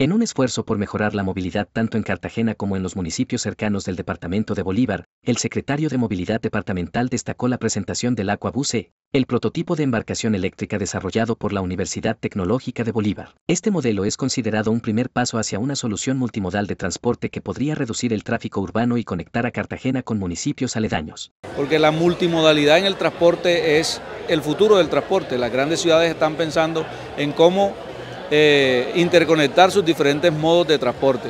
En un esfuerzo por mejorar la movilidad tanto en Cartagena como en los municipios cercanos del departamento de Bolívar, el secretario de Movilidad Departamental destacó la presentación del Aquabuse, el prototipo de embarcación eléctrica desarrollado por la Universidad Tecnológica de Bolívar. Este modelo es considerado un primer paso hacia una solución multimodal de transporte que podría reducir el tráfico urbano y conectar a Cartagena con municipios aledaños. Porque la multimodalidad en el transporte es el futuro del transporte. Las grandes ciudades están pensando en cómo eh, interconectar sus diferentes modos de transporte.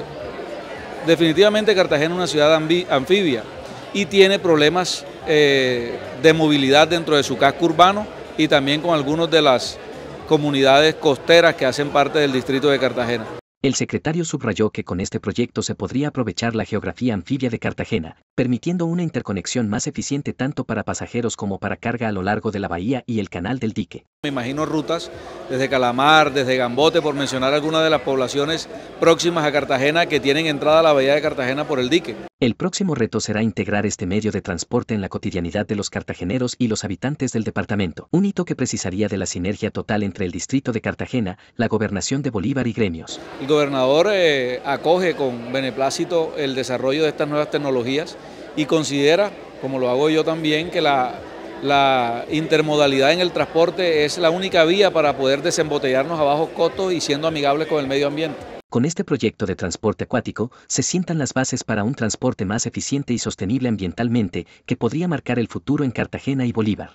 Definitivamente Cartagena es una ciudad anfibia y tiene problemas eh, de movilidad dentro de su casco urbano y también con algunas de las comunidades costeras que hacen parte del distrito de Cartagena. El secretario subrayó que con este proyecto se podría aprovechar la geografía anfibia de Cartagena, permitiendo una interconexión más eficiente tanto para pasajeros como para carga a lo largo de la bahía y el canal del dique. Me imagino rutas desde Calamar, desde Gambote, por mencionar algunas de las poblaciones próximas a Cartagena que tienen entrada a la bahía de Cartagena por el dique. El próximo reto será integrar este medio de transporte en la cotidianidad de los cartageneros y los habitantes del departamento, un hito que precisaría de la sinergia total entre el distrito de Cartagena, la gobernación de Bolívar y gremios. El gobernador eh, acoge con beneplácito el desarrollo de estas nuevas tecnologías y considera, como lo hago yo también, que la la intermodalidad en el transporte es la única vía para poder desembotellarnos a bajos costos y siendo amigable con el medio ambiente. Con este proyecto de transporte acuático, se sientan las bases para un transporte más eficiente y sostenible ambientalmente, que podría marcar el futuro en Cartagena y Bolívar.